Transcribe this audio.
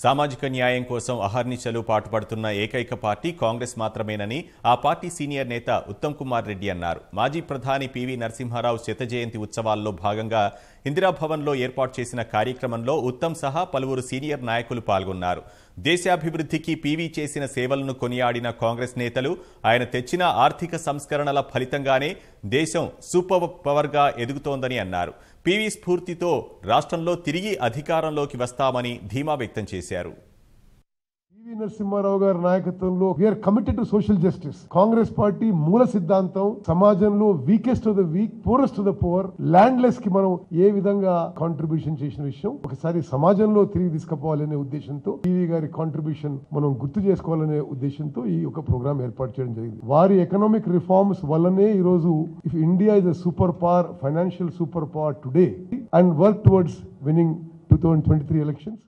సామాజిక న్యాయం కోసం అహర్నిశలు పాటుపడుతున్న ఏకైక పార్టీ కాంగ్రెస్ మాత్రమేనని ఆ పార్టీ సీనియర్ నేత ఉత్తమ్ కుమార్ రెడ్డి అన్నారు మాజీ ప్రధాని పివి నరసింహారావు శత జయంతి ఉత్సవాల్లో భాగంగా ఇందిరాభవన్లో ఏర్పాటు చేసిన కార్యక్రమంలో ఉత్తమ్ సహా పలువురు సీనియర్ నాయకులు పాల్గొన్నారు దేశాభివృద్ధికి పీవీ చేసిన సేవలను కొనియాడిన కాంగ్రెస్ నేతలు ఆయన తెచ్చిన ఆర్థిక సంస్కరణల ఫలితంగానే దేశం సూపర్ పవర్గా ఎదుగుతోందని అన్నారు పీవీ స్ఫూర్తితో రాష్ట్రంలో తిరిగి అధికారంలోకి వస్తామని ధీమా వ్యక్తం చేశారు నరసింహారావు గారి నాయకత్వంలో we are committed to social justice Congress party మూల సిద్ధాంతం సమాజంలో weakest of the weak poorest of the poor landless కి మనం ఏ విధంగా కాంట్రిబ్యూషన్ చేసిన విషయం ఒకసారి సమాజంలో తిరిగి తీసుకుపోవాలనే ఉద్దేశంతో టీవీ గారి కాంట్రిబ్యూషన్ మనం గుర్తు చేసుకోవాలనే ఉద్దేశంతో ఈ ఒక ప్రోగ్రామ్ ఏర్పాటు చేయడం జరిగింది వారి ఎకనామిక్ రిఫార్మ్స్ వల్లనే ఈ రోజు if India is a super power financial super power today and work towards winning 2023 elections.